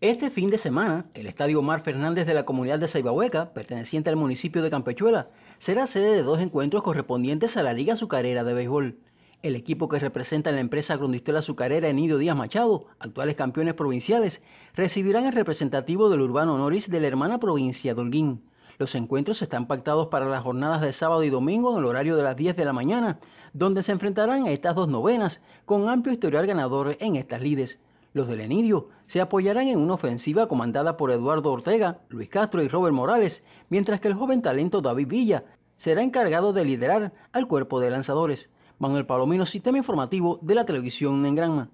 Este fin de semana, el Estadio Omar Fernández de la Comunidad de Saibahueca, perteneciente al municipio de Campechuela, será sede de dos encuentros correspondientes a la Liga Azucarera de Béisbol. El equipo que representa la empresa Grundistela azucarera Ido Díaz Machado, actuales campeones provinciales, recibirán el representativo del urbano Honoris de la hermana provincia de Holguín. Los encuentros están pactados para las jornadas de sábado y domingo en el horario de las 10 de la mañana, donde se enfrentarán a estas dos novenas con amplio historial ganador en estas lides. Los del Enidio se apoyarán en una ofensiva comandada por Eduardo Ortega, Luis Castro y Robert Morales, mientras que el joven talento David Villa será encargado de liderar al cuerpo de lanzadores. Manuel Palomino, Sistema Informativo de la Televisión en Granma.